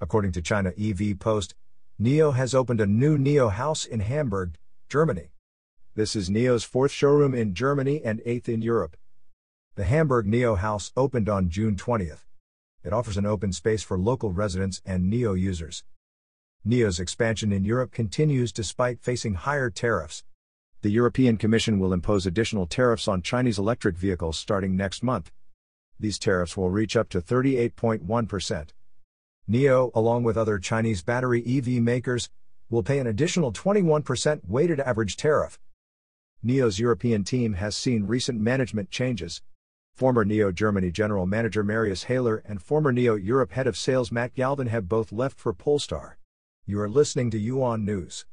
According to China EV Post, NEO has opened a new NEO house in Hamburg, Germany. This is NEO's fourth showroom in Germany and eighth in Europe. The Hamburg NEO house opened on June 20th. It offers an open space for local residents and NEO users. NEO's expansion in Europe continues despite facing higher tariffs. The European Commission will impose additional tariffs on Chinese electric vehicles starting next month. These tariffs will reach up to 38.1%. NEO, along with other Chinese battery EV makers, will pay an additional 21% weighted average tariff. NEO's European team has seen recent management changes. Former NEO Germany General Manager Marius Haler and former NEO Europe Head of Sales Matt Galvin have both left for Polestar. You are listening to Yuan News.